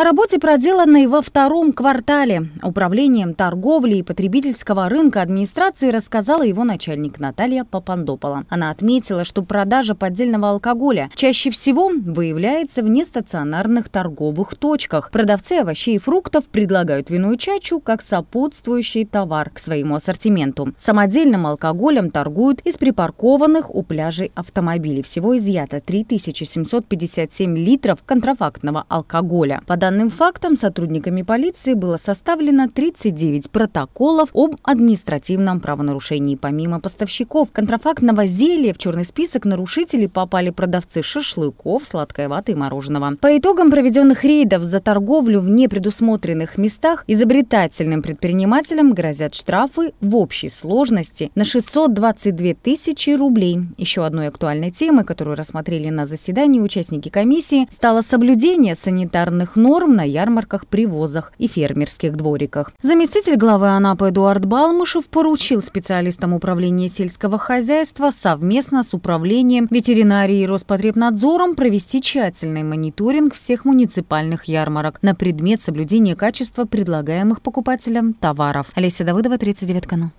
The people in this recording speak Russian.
О работе, проделанной во втором квартале. Управлением торговли и потребительского рынка администрации рассказала его начальник Наталья Папандопола. Она отметила, что продажа поддельного алкоголя чаще всего выявляется в нестационарных торговых точках. Продавцы овощей и фруктов предлагают вину и чачу как сопутствующий товар к своему ассортименту. Самодельным алкоголем торгуют из припаркованных у пляжей автомобилей. Всего изъято 3757 литров контрафактного алкоголя. По данным данным фактам сотрудниками полиции было составлено 39 протоколов об административном правонарушении. Помимо поставщиков контрафактного зелья в черный список нарушителей попали продавцы шашлыков, сладкоеваты и мороженого. По итогам проведенных рейдов за торговлю в непредусмотренных местах изобретательным предпринимателям грозят штрафы в общей сложности на 622 тысячи рублей. Еще одной актуальной темой, которую рассмотрели на заседании участники комиссии, стало соблюдение санитарных норм прозором на ярмарках, привозах и фермерских двориках. Заместитель главы Анапы Эдуард Балмышев поручил специалистам управления сельского хозяйства совместно с управлением ветеринарии и Роспотребнадзором провести тщательный мониторинг всех муниципальных ярмарок на предмет соблюдения качества предлагаемых покупателям товаров. Олеся Давыдова, 39 канал.